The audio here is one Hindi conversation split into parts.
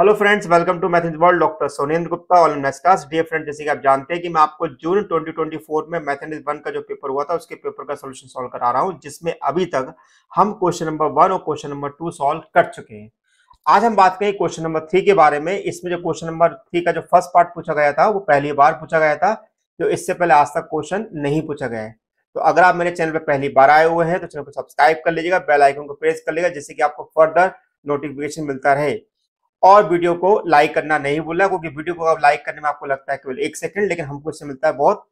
hello friends welcome to maths world doctor Sonendra Gupta all नेस्टास डियर फ्रेंड जैसे कि आप जानते हैं कि मैं आपको जून 2024 में मैथमेटिक्स वन का जो पेपर हुआ था उसके पेपर का सोल्यूशन सॉल्व करा रहा हूं जिसमें अभी तक हम क्वेश्चन नंबर वन और क्वेश्चन नंबर टू सॉल्व कर चुके हैं आज हम बात करें क्वेश्चन नंबर थ्री के बारे में इसमें जो क्वेश्चन नंबर थ्री का जो फर्स्ट पार्ट पूछा गया था वो पहली बार पूछा गया था जो इससे पहले आज तक क्वेश्चन नहीं पूछा गया है तो अगर आप मेरे चैनल पर पहली बार आए हुए हैं तो चैनल को सब्सक्राइब कर लीजिएगा बेल आइकन को प्रेस कर लीजिएगा जिससे कि आपको फर्दर नोटिफिकेशन मिलता रहे और वीडियो को लाइक करना नहीं भूलना क्योंकि वीडियो को अब लाइक करने में आपको लगता है केवल एक सेकंड लेकिन हमको इससे मिलता है बहुत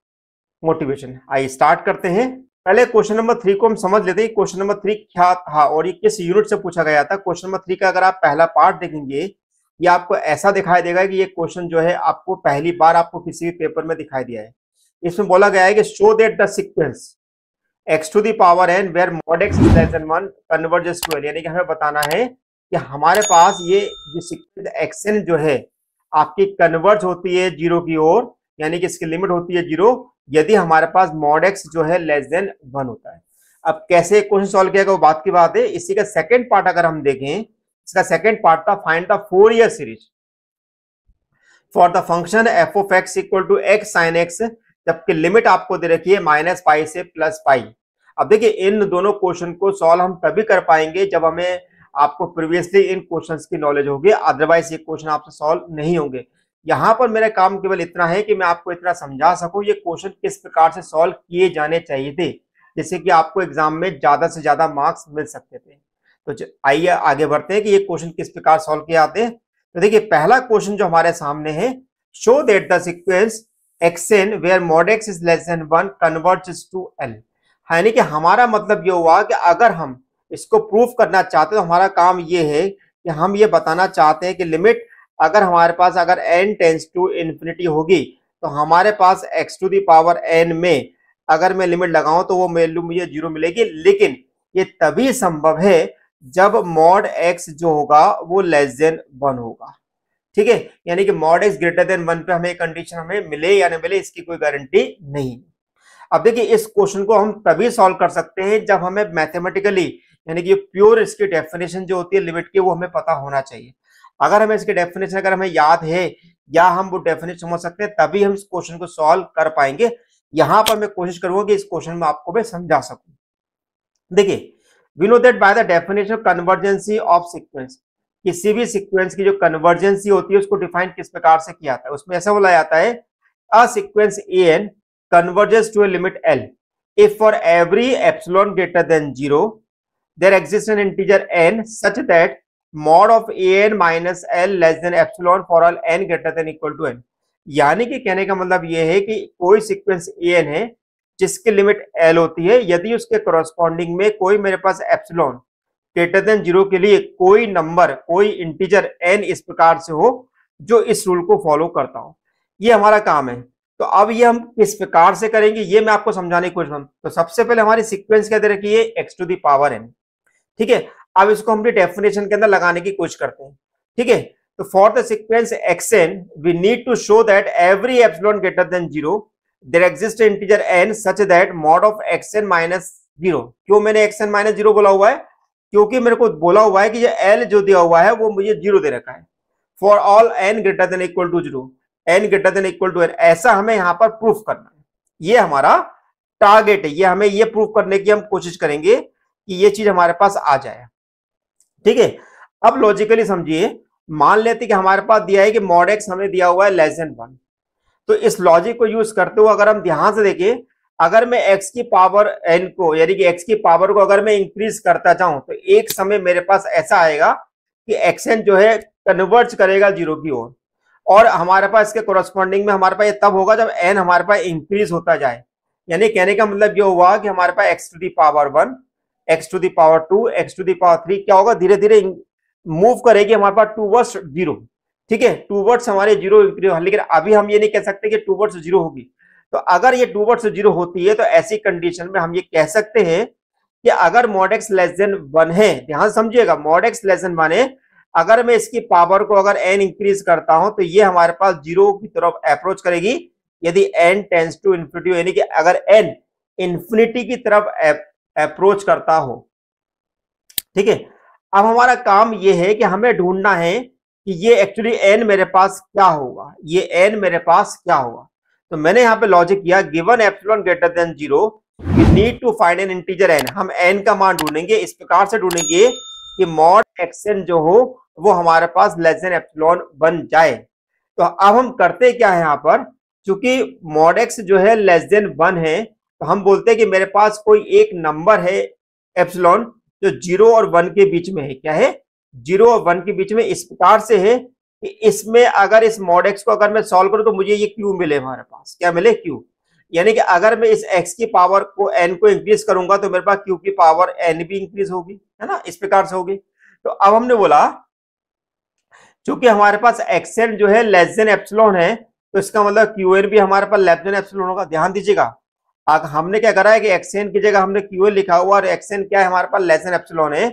मोटिवेशन आइए स्टार्ट करते हैं पहले क्वेश्चन नंबर थ्री को हम समझ लेते हैं क्वेश्चन नंबर थ्री क्या था और ये किस यूनिट से पूछा गया था क्वेश्चन नंबर थ्री का अगर आप पहला पार्ट देखेंगे ये आपको ऐसा दिखाई देगा कि ये क्वेश्चन जो है आपको पहली बार आपको किसी भी पेपर में दिखाई दिया है इसमें बोला गया है कि show that the sequence x to the power n where mod x x one converges to n यानी कि हमें बताना है कि हमारे पास ये सिक्योर्ड एक्सेल जो है आपकी कन्वर्ज होती है जीरो की ओर यानी कि इसकी लिमिट होती है जीरो यदि हमारे पास मॉड एक्स जो है लेस देन वन होता है अब कैसे क्वेश्चन सॉल्व किया गया वो बात की बात है इसी का सेकंड पार्ट अगर हम देखें इसका सेकंड पार्ट था find the four year series for the function f of x equal to x sine x जबकि लिमिट आपको दे रखी है माइनस पाई से प्लस पाई अब देखिए इन दोनों क्वेश्चन को सॉल्व हम तभी कर पाएंगे जब हमें आपको प्रीवियसली इन क्वेश्चन की नॉलेज होगी अदरवाइज ये क्वेश्चन आपसे सॉल्व नहीं होंगे यहाँ पर मेरा काम केवल इतना है कि मैं आपको इतना समझा सकूँ ये क्वेश्चन किस प्रकार से सॉल्व किए जाने चाहिए थे जिससे कि आपको एग्जाम में ज्यादा से ज्यादा मार्क्स मिल सकते थे तो आइए आगे बढ़ते हैं कि ये क्वेश्चन किस प्रकार सॉल्व किए जाते हैं तो देखिए पहला क्वेश्चन जो हमारे सामने है show that the sequence x n where mod x is less than one converts to l यानी कि हमारा मतलब ये हुआ कि अगर हम इसको प्रूफ करना चाहते हैं तो हमारा काम ये है कि हम ये बताना चाहते हैं कि लिमिट अगर हमारे पास अगर एन टेंस टू इन्फिनिटी होगी तो हमारे पास एक्स टू दावर एन में अगर मैं लिमिट लगाऊं तो वो वैल्यू मुझे जीरो मिलेगी लेकिन ये तभी संभव है जब मॉड एक्स जो होगा वो लेस देन वन होगा ठीक है यानी कि mod x greater than one पे हमें कंडीशन हमें मिले या नहीं मिले इसकी कोई गारंटी नहीं अब देखिए इस क्वेश्चन को हम तभी सॉल्व कर सकते हैं जब हमें मैथमेटिकली यानी कि ये प्योर इसकी डेफिनेशन जो होती है लिमिट की वो हमें पता होना चाहिए अगर हमें इसकी डेफिनेशन अगर हमें याद है या हम वो डेफिनेशन समझ सकते हैं तभी हम इस क्वेश्चन को सॉल्व कर पाएंगे यहां पर मैं कोशिश करूंगा कि इस क्वेश्चन में आपको मैं समझा सकूं देखिए we know that by the definition convergency of sequence किसी भी सीक्वेंस की जो कन्वर्जेंसी होती है उसको डिफाइन किस प्रकार से किया जाता है उसमें ऐसा बोला जाता है a sequence a n convergence to a limit l if for every epsilon greater than zero there exists an integer n such that mod of a n minus l less than epsilon for all n greater than equal to n यानी कि कहने का मतलब यह है कि कोई सीक्वेंस ए एन है जिसकी लिमिट एल होती है यदि उसके कॉरस्पॉन्डिंग में कोई मेरे पास एप्सिलॉन ग्रेटर देन जीरो के लिए कोई नंबर कोई इंटीजर एन इस प्रकार से हो जो इस रूल को फॉलो करता हो ये हमारा काम है तो अब ये हम किस प्रकार से करेंगे ये मैं आपको समझाने की कोशिश तो सबसे पहले हमारी सिक्वेंस क्या दे रखी है एक्स टू दावर एन ठीक है अब इसको हम डेफिनेशन के अंदर लगाने की कोशिश करते हैं ठीक है तो for the sequence xn we need to show that every epsilon greater than zero there exist integer n such that mod of x n minus zero क्यों मैंने xn माइनस जीरो बोला हुआ है क्योंकि मेरे को बोला हुआ है कि ये एल जो दिया हुआ है वो मुझे जीरो दे रखा है for all n greater than equal to zero n greater than equal to n ऐसा हमें यहाँ पर प्रूफ करना है ये हमारा टारगेट है ये हमें ये प्रूफ करने की हम कोशिश करेंगे कि ये चीज हमारे पास आ जाए ठीक है अब लॉजिकली समझिए मान लेते कि हमारे पास दिया है कि मॉडेक्स हमें दिया हुआ है लेस देन वन तो इस लॉजिक को यूज करते हुए अगर हम ध्यान से देखें अगर मैं एक्स की पावर एन को यानी कि एक्स की पावर को अगर मैं इंक्रीज करता चाहूं तो एक समय मेरे पास ऐसा आएगा कि एक्स एन जो है कन्वर्ज करेगा जीरो की ओर और हमारे पास इसके कोरस्पॉन्डिंग में हमारे पास ये तब होगा जब एन हमारे पास इंक्रीज होता जाए यानी कहने का मतलब ये हुआ कि हमारे पास x to the power one x to the power two x to the power three क्या होगा धीरे धीरे मूव करेगी हमारे पास टू वर्ड्स जीरो ठीक है टू वर्ड्स हमारे जीरो लेकिन अभी हम ये नहीं कह सकते कि टू वर्ड्स जीरो होगी तो अगर ये टू वर्ड्स जीरो होती है तो ऐसी कंडीशन में हम ये कह सकते हैं कि अगर mod x less than one है ध्यान समझिएगा mod x less than one है अगर मैं इसकी पावर को अगर एन इंक्रीज करता हूं तो ये हमारे पास जीरो की तरफ अप्रोच करेगी यदि एन टेंस टू इन्फिनिटी यानी कि अगर एन इन्फिनिटी की तरफ अप्रोच करता हो ठीक है अब हमारा काम यह है कि हमें ढूंढना है कि ये एक्चुअली एन मेरे पास क्या होगा ये एन मेरे पास क्या होगा तो मैंने यहाँ पे लॉजिक किया given epsilon greater than zero need to find n integer n हम एन का मान ढूंढेंगे इस प्रकार से ढूंढेंगे कि मॉड एक्सएन जो हो वो हमारे पास लेस देन एप्सिलॉन बन जाए तो अब हम करते क्या है यहाँ पर चूंकि मॉड एक्स जो है लेस देन वन है तो हम बोलते हैं कि मेरे पास कोई एक नंबर है एप्सलॉन जो जीरो और वन के बीच में है क्या है जीरो और वन के बीच में इस प्रकार से है कि इसमें अगर इस मॉडेक्स को अगर मैं सॉल्व करूं तो मुझे ये क्यू मिले हमारे पास क्या मिले क्यू यानी कि अगर मैं इस एक्स की पावर को एन को इंक्रीज करूंगा तो मेरे पास क्यू की पावर एन भी इंक्रीज होगी है ना इस प्रकार से होगी तो अब हमने बोला चूंकि हमारे पास एक्सएन जो है लेस देन एप्सलॉन है तो इसका मतलब क्यू एन भी हमारे पास लेस देन एप्सलॉन होगा ध्यान दीजिएगा आग हमने क्या करा है कि एक्सएन की जगह हमने क्यू लिखा हुआ और एक्सएन क्या है हमारे पास लेसन एप्सिलॉन है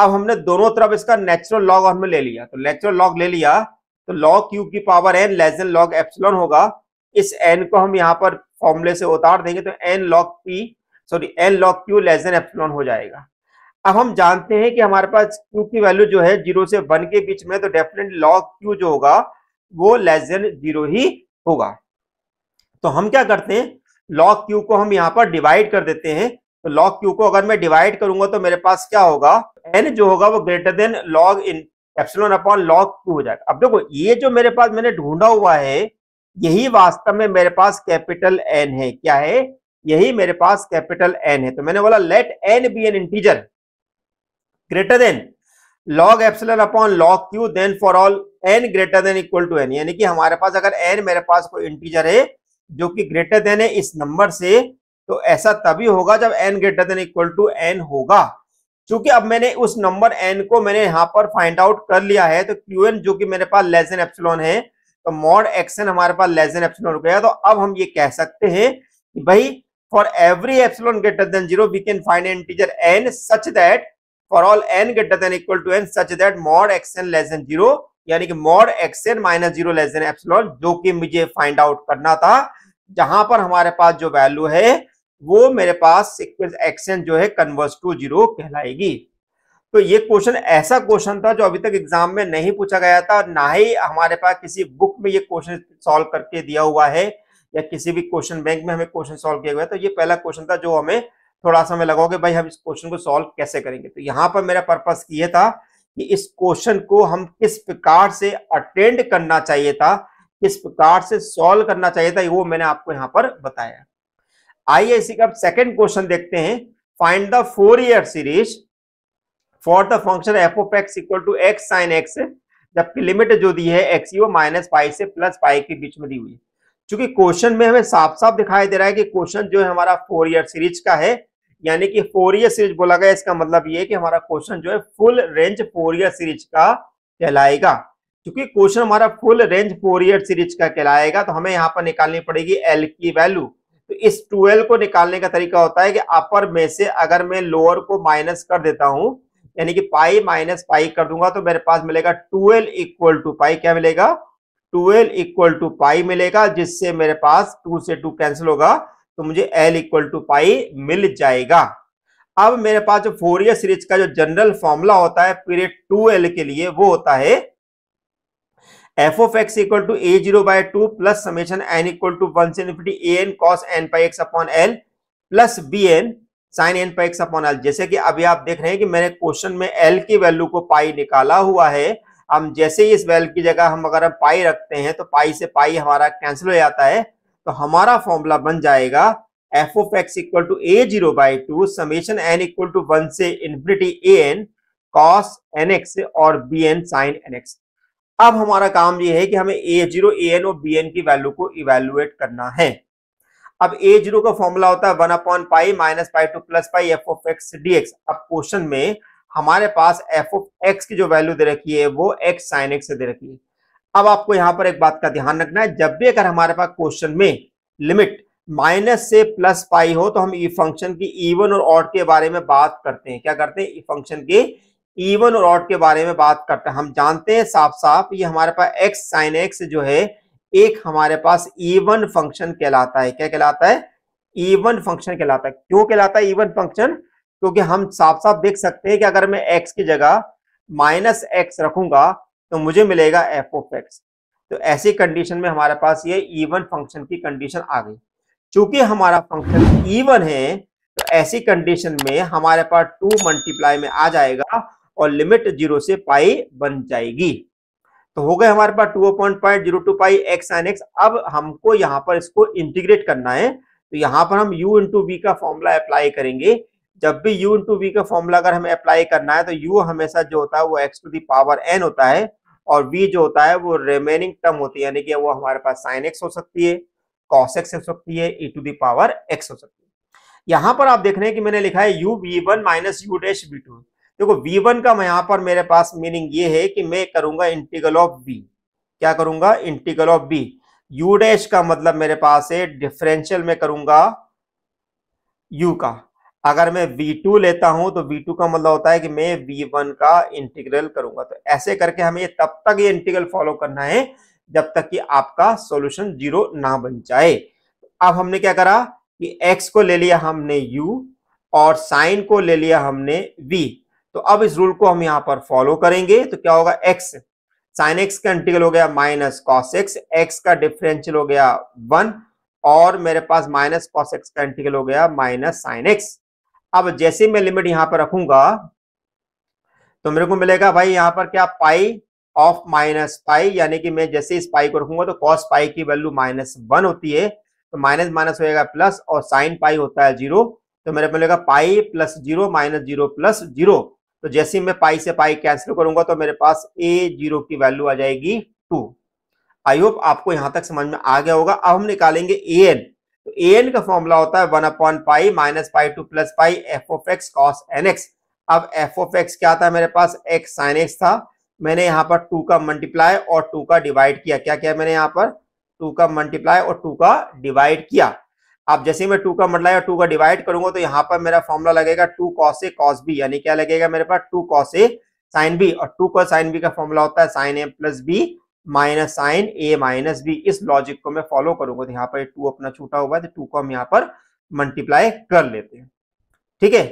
अब हमने दोनों तरफ इसका नेचुरल लॉग हमने ले लिया तो नेचुरल लॉग ले लिया तो लॉग क्यू की power n less than log epsilon होगा इस एन को हम यहाँ पर फॉर्मूले से उतार देंगे तो n log p sorry n log q less than epsilon हो जाएगा अब हम जानते हैं कि हमारे पास क्यू की वैल्यू जो है जीरो से वन के बीच में तो डेफिनेट लॉग क्यू जो होगा वो लेस जीरो ही होगा तो हम क्या करते हैं लॉग क्यू को हम यहाँ पर डिवाइड कर देते हैं तो लॉग क्यू को अगर मैं डिवाइड करूंगा तो मेरे पास क्या होगा एन जो होगा वो greater than log in epsilon upon log q हो जाएगा अब देखो ये जो मेरे पास मैंने ढूंढा हुआ है यही वास्तव में मेरे पास कैपिटल एन है क्या है यही मेरे पास कैपिटल एन है तो मैंने बोला let n be an integer greater than log epsilon upon log q then for all n greater than equal to n यानी कि हमारे पास अगर एन मेरे पास कोई इंटीजर है जो कि ग्रेटर देन है इस नंबर से तो ऐसा तभी होगा जब n greater than equal to n होगा क्योंकि अब मैंने उस नंबर एन को मैंने यहां पर फाइंड आउट कर लिया है तो क्यू एन जो कि मेरे पास लेस देन एप्सिलॉन है तो मॉड एक्सन हमारे पास लेस देन एप्सिलॉन हो गया तो अब हम ये कह सकते हैं कि भाई for every epsilon greater than zero we can find n integer n such that for all n greater than equal to n such that mod x n less than zero यानी कि mod x n minus zero less than epsilon जो कि मुझे फाइंड आउट करना था जहां पर हमारे पास जो वैल्यू है वो मेरे पास सीक्वेंस एक्सएन जो है कन्वर्स टू जीरो कहलाएगी तो ये क्वेश्चन ऐसा क्वेश्चन था जो अभी तक एग्जाम में नहीं पूछा गया था ना ही हमारे पास किसी बुक में ये क्वेश्चन सॉल्व करके दिया हुआ है या किसी भी क्वेश्चन बैंक में हमें क्वेश्चन सॉल्व किया गया तो ये पहला क्वेश्चन था जो हमें थोड़ा सा हमें लगा कि भाई हम इस क्वेश्चन को सॉल्व कैसे करेंगे तो यहाँ पर मेरा पर्पज ये था कि इस क्वेश्चन को हम किस प्रकार से अटेंड करना चाहिए था किस प्रकार से सॉल्व करना चाहिए था वो मैंने आपको यहाँ पर बताया आइए इसी का सेकंड क्वेश्चन देखते हैं find the four year series for the function f of x equal to x sine x जबकि लिमिट जो दी है एक्स वो माइनस पाई से प्लस पाई के बीच में दी हुई है चूंकि क्वेश्चन में हमें साफ साफ दिखाई दे रहा है कि क्वेश्चन जो है हमारा फोर ईयर सीरीज का है यानी कि ईयर सीरीज बोला गया इसका मतलब ये कि हमारा क्वेश्चन जो है फुल रेंज ईयर सीरीज का कहलाएगा क्योंकि क्वेश्चन हमारा फुल रेंज ईयर सीरीज का कहलाएगा तो हमें यहाँ पर निकालनी पड़ेगी एल की वैल्यू तो इस 12 को निकालने का तरीका होता है कि अपर में से अगर मैं लोअर को माइनस कर देता हूँ यानी कि पाई माइनस पाई कर दूंगा तो मेरे पास मिलेगा ट्वेल्व इक्वल टू पाई क्या मिलेगा ट्वेल्व इक्वल टू पाई मिलेगा जिससे मेरे पास टू से टू कैंसिल होगा तो मुझे एल इक्वल टू पाई मिल जाएगा अब मेरे पास जो फोरियर सीरीज का जो जनरल फॉर्मूला होता है पीरियड टू एल के लिए वो होता है f of x equal to a zero by two plus summation n equal to one से infinity a n cos n pi x upon l plus b n sine n pi x upon l जैसे कि अभी आप देख रहे हैं कि मैंने क्वेश्चन में एल की वैल्यू को पाई निकाला हुआ है हम जैसे ही इस वैल्यू की जगह हम अगर हम पाई रखते हैं तो पाई से पाई हमारा कैंसिल हो जाता है तो हमारा फॉर्मूला बन जाएगा f of x equal to a zero by two summation n equal to one से infinity a n cos n x और b n sine n x अब हमारा काम यह है कि हमें ए जीरो ए एन और बी एन की वैल्यू को इवेल्युएट करना है अब ए जीरो का फॉर्मूला होता है one upon pi minus pi to plus pi f of x D x अब क्वेश्चन में हमारे पास एफ ऑफ एक्स की जो वैल्यू दे रखी है वो एक्स साइन एक्स दे रखी है अब आपको यहां पर एक बात का ध्यान रखना है जब भी अगर हमारे पास क्वेश्चन में लिमिट माइनस से प्लस पाई हो तो हम ई e फंक्शन की इवन और ऑड के बारे में बात करते हैं क्या करते हैं ई e फंक्शन के इवन और ऑड के बारे में बात करते हैं हम जानते हैं साफ साफ ये हमारे पास एक्स साइन एक्स जो है एक हमारे पास इवन फंक्शन कहलाता है क्या कहलाता है इवन फंक्शन कहलाता है क्यों कहलाता है इवन फंक्शन क्योंकि हम साफ साफ देख सकते हैं कि अगर मैं एक्स की जगह माइनस एक्स रखूंगा तो मुझे मिलेगा एफ ऑफ एक्स तो ऐसी कंडीशन में हमारे पास ये इवन फंक्शन की कंडीशन आ गई चूंकि हमारा फंक्शन इवन है तो ऐसी कंडीशन में हमारे पास टू मल्टीप्लाई में आ जाएगा और लिमिट जीरो से पाई बन जाएगी तो हो गए हमारे पास two point point zero to pi x n x अब हमको यहाँ पर इसको इंटीग्रेट करना है तो यहाँ पर हम u इंटू वी का फॉर्मूला अप्लाई करेंगे जब भी u इंटू वी का फॉर्मूला अगर हमें अप्लाई करना है तो u हमेशा जो होता है वो x to the power n होता है और वी जो होता है वो रिमेनिंग टर्म होती है यानी कि वो हमारे पास साइन एक्स हो सकती है कॉस एक्स हो सकती है e to the power x हो सकती है यहां पर आप देख रहे हैं कि मैंने लिखा है u v one minus u dash v two देखो वी वन का मैं यहाँ पर मेरे पास मीनिंग ये है कि मैं करूंगा इंटीगल ऑफ बी क्या करूंगा integral of b u dash का मतलब मेरे पास है डिफरेंशियल में करूंगा यू का अगर मैं v2 लेता हूं तो v2 का मतलब होता है कि मैं v1 का इंटीग्रल करूंगा तो ऐसे करके हमें तब तक ये इंटीग्रल फॉलो करना है जब तक कि आपका सॉल्यूशन जीरो ना बन जाए अब हमने क्या करा कि x को ले लिया हमने u और साइन को ले लिया हमने v तो अब इस रूल को हम यहाँ पर फॉलो करेंगे तो क्या होगा x साइन एक्स का इंटीग्रल हो गया माइनस कॉस एक्स एक्स का डिफरेंशियल हो गया वन और मेरे पास माइनस कॉस एक्स का इंटीग्रल हो गया माइनस साइन एक्स अब जैसे मैं लिमिट यहां पर रखूंगा तो मेरे को मिलेगा भाई यहां पर क्या पाई ऑफ माइनस पाई यानी कि मैं जैसे इस पाई को रखूंगा तो कॉस पाई की वैल्यू माइनस वन होती है तो माइनस माइनस होएगा प्लस और साइन पाई होता है जीरो तो मेरे को मिलेगा pi plus zero minus zero plus zero तो जैसे मैं पाई से पाई कैंसिल करूंगा तो मेरे पास ए जीरो की वैल्यू आ जाएगी टू आई होप आपको यहां तक समझ में आ गया होगा अब हम निकालेंगे ए एन तो ए एन का फॉर्मूला होता है one upon pi minus pi to plus pi f of x cos n x अब एफ ऑफ एक्स क्या था मेरे पास एक्स साइन एक्स था मैंने यहाँ पर टू का मल्टीप्लाई और टू का डिवाइड किया क्या किया मैंने यहाँ पर टू का मल्टीप्लाई और टू का डिवाइड किया अब जैसे मैं टू का मल्टीप्लाई और टू का डिवाइड करूंगा तो यहाँ पर मेरा फॉर्मूला लगेगा two cos a cos b यानी क्या लगेगा मेरे पास two cos a sine b और टू कॉस साइन बी का फॉर्मूला होता है sine a plus b minus sine a minus b इस लॉजिक को मैं फॉलो करूंगा तो यहाँ पर टू अपना छूटा हुआ है तो टू को हम यहाँ पर मल्टीप्लाई कर लेते हैं ठीक है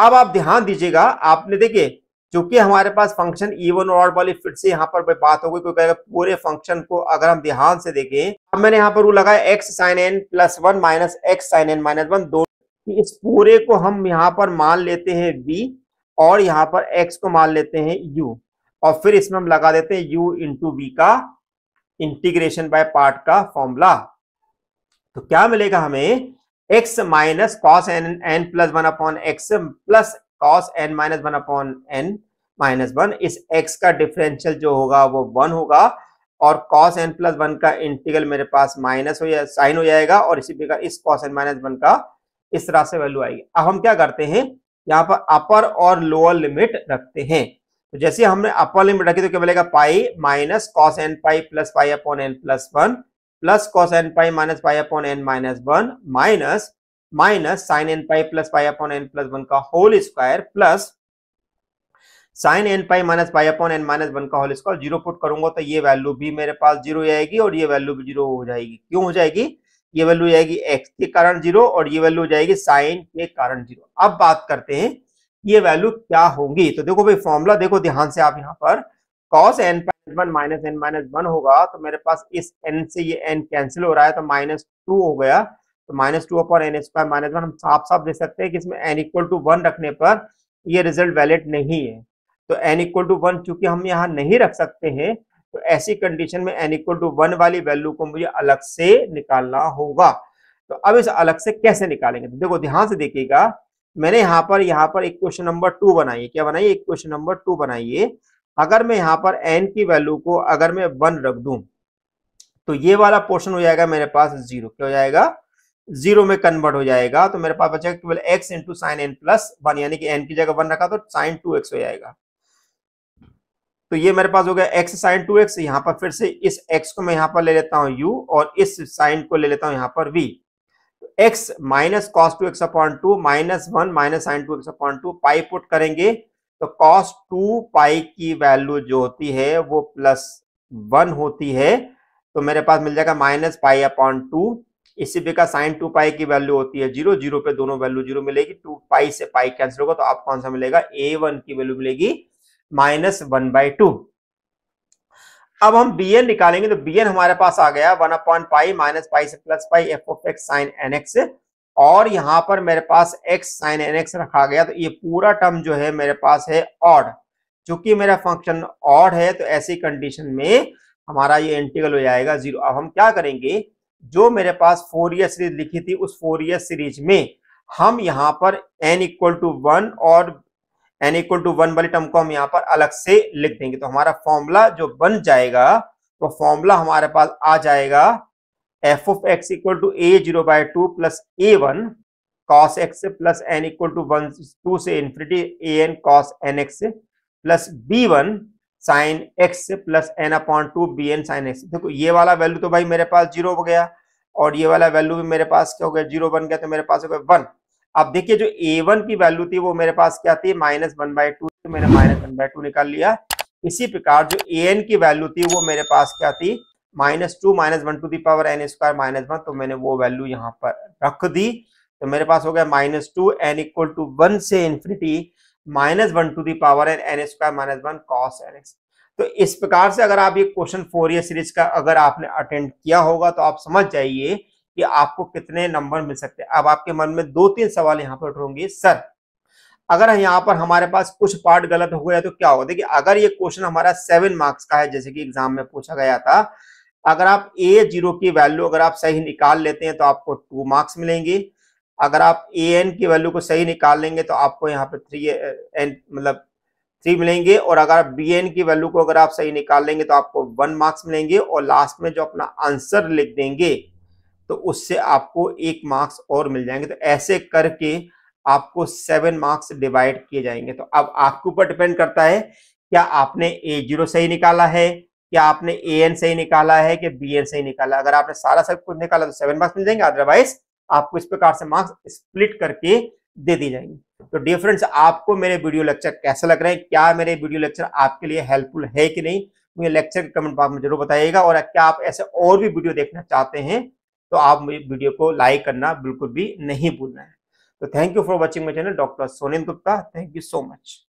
अब आप ध्यान दीजिएगा आपने देखिए चूंकि हमारे पास फंक्शन इवन और ऑड वाली फिर से यहाँ पर बात हो गई क्योंकि पूरे फंक्शन को अगर हम ध्यान से देखें अब मैंने यहाँ पर वो लगाया x sine n plus one minus x sine n minus one दो इस पूरे को हम यहाँ पर मान लेते हैं बी और यहाँ पर एक्स को मान लेते हैं यू और फिर इसमें हम लगा देते हैं u इंटू वी का इंटीग्रेशन बाय पार्ट का फॉर्मूला तो क्या मिलेगा हमें x minus cos n n plus one upon x plus cos n minus one upon n minus one इस x का डिफरेंशियल जो होगा वो वन होगा और कॉस एन प्लस वन का इंटीग्रल मेरे पास माइनस हो जाए साइन हो जाएगा और इसी प्रकार इस कॉस एन माइनस वन का इस तरह से वैल्यू आएगी अब हम क्या करते हैं यहाँ पर अपर और लोअर लिमिट रखते हैं तो जैसे हमने अपर लिमिट रखी तो क्या मिलेगा pi minus cos n pi plus pi upon n plus one plus cos n pi minus pi upon n minus one minus minus sine n pi plus pi upon n plus one का whole square plus sine n pi minus pi upon n minus one का होल स्क्वायर जीरो पुट करूंगा तो ये वैल्यू भी मेरे पास जीरो आएगी और ये वैल्यू भी जीरो हो जाएगी क्यों हो जाएगी ये वैल्यू जाएगी एक्स के कारण जीरो और ये वैल्यू हो जाएगी साइन के कारण जीरो अब बात करते हैं ये वैल्यू क्या होंगी तो देखो भाई फॉर्मूला देखो ध्यान से आप यहाँ पर cos n plus one minus n minus one होगा तो मेरे पास इस एन से ये एन कैंसिल हो रहा है तो माइनस टू हो गया तो minus two upon n square minus one हम साफ साफ देख सकते हैं कि इसमें एन इक्वल टू वन रखने पर ये रिजल्ट वैलिड नहीं है तो एन इक्वल टू वन चूंकि हम यहाँ नहीं रख सकते हैं तो ऐसी कंडीशन में एन इक्वल टू वन वाली वैल्यू को मुझे अलग से निकालना होगा तो अब इस अलग से कैसे निकालेंगे तो देखो ध्यान से देखिएगा मैंने यहाँ पर यहाँ पर एक क्वेश्चन नंबर टू बनाइए क्या बनाइए एक क्वेश्चन नंबर टू बनाइए अगर मैं यहाँ पर एन की वैल्यू को अगर मैं वन रख दू तो ये वाला पोर्शन हो जाएगा मेरे पास जीरो क्या हो जाएगा जीरो में कन्वर्ट हो जाएगा तो मेरे पास बचेगा केवल x into sine n plus one यानी कि एन की जगह वन रखा तो साइन टू एक्स हो जाएगा तो ये मेरे पास हो गया एक्स साइन टू एक्स यहाँ पर फिर से इस एक्स को मैं यहाँ पर ले लेता हूँ यू और इस साइन को ले लेता हूँ यहाँ पर v x minus cos two x upon two minus one minus sine two x upon two pi put करेंगे तो कॉस टू पाई की वैल्यू जो होती है वो प्लस वन होती है तो मेरे पास मिल जाएगा माइनस पाई अपॉन टू इसी बेका साइन टू पाई की वैल्यू होती है जीरो जीरो पे दोनों वैल्यू जीरो मिलेगी टू पाई से पाई कैंसिल होगा तो आप कौन सा मिलेगा ए वन की वैल्यू मिलेगी माइनस वन बाई टू अब हम बी एन निकालेंगे तो बी एन हमारे पास आ गया one upon pi minus pi से plus pi f of x sine n x और यहां पर मेरे पास एक्स साइन एन एक्स रखा गया तो ये पूरा टर्म जो है मेरे पास है ऑड चूंकि मेरा फंक्शन ऑड है तो ऐसी कंडीशन में हमारा ये इंटीग्रल हो जाएगा जीरो अब हम क्या करेंगे जो मेरे पास फोर ईयर सीरीज लिखी थी उस फोर ईयर सीरीज में हम यहाँ पर एन इक्वल टू वन और एन इक्वल टू वन वाली टर्म को हम यहाँ पर अलग से लिख देंगे तो हमारा फॉर्मूला जो बन जाएगा वो तो फॉर्मूला हमारे पास आ जाएगा f of x equal to a zero by two plus a one cos x plus n equal to one two से infinity a n cos n x plus b one sine x plus n upon two b n sine x देखो ये वाला वैल्यू तो भाई मेरे पास जीरो हो गया और ये वाला वैल्यू भी मेरे पास क्या हो गया जीरो बन गया तो मेरे पास हो गया वन अब देखिए जो ए वन की वैल्यू थी वो मेरे पास क्या थी माइनस वन बाई टू मैंने माइनस वन बाई टू निकाल लिया इसी प्रकार जो ए एन की वैल्यू थी वो मेरे पास क्या थी minus two minus one to the power n square minus one तो मैंने वो वैल्यू यहाँ पर रख दी तो मेरे पास हो गया minus two n equal to one से infinity minus one to the power n n square minus one cos n x तो इस प्रकार से अगर आप ये क्वेश्चन फोर ईयर सीरीज का अगर आपने अटेंड किया होगा तो आप समझ जाइए कि आपको कितने नंबर मिल सकते हैं अब आपके मन में दो तीन सवाल यहाँ पर उठोगे सर अगर यहाँ पर हमारे पास कुछ पार्ट गलत हो गया तो क्या होगा देखिए अगर ये क्वेश्चन हमारा सेवन मार्क्स का है जैसे कि एग्जाम में पूछा गया था अगर आप ए जीरो की वैल्यू अगर आप सही निकाल लेते हैं तो आपको टू मार्क्स मिलेंगे अगर आप ए एन की वैल्यू को सही निकाल लेंगे तो आपको यहाँ पर थ्री एन मतलब थ्री मिलेंगे और अगर आप बी एन की वैल्यू को अगर आप सही निकाल लेंगे तो आपको वन मार्क्स मिलेंगे और लास्ट में जो अपना आंसर लिख देंगे तो उससे आपको एक मार्क्स और मिल जाएंगे तो ऐसे करके आपको सेवन मार्क्स डिवाइड किए जाएंगे तो अब आपके ऊपर डिपेंड करता है क्या आपने ए जीरो सही निकाला है क्या आपने ए एन सही निकाला है कि बी एन सही निकाला अगर आपने सारा सब कुछ निकाला तो सेवन मार्क्स मिल जाएंगे अदरवाइज आपको इस प्रकार से मार्क्स स्प्लिट करके दे दी जाएंगे तो डियर फ्रेंड्स आपको मेरे वीडियो लेक्चर कैसे लग रहे हैं क्या मेरे वीडियो लेक्चर आपके लिए हेल्पफुल है कि नहीं मुझे लेक्चर के कमेंट बॉक्स में जरूर बताइएगा और क्या आप ऐसे और भी वीडियो देखना चाहते हैं तो आप वीडियो को लाइक करना बिल्कुल भी नहीं भूलना है तो thank you for watching my channel doctor Sonin Gupta thank you so much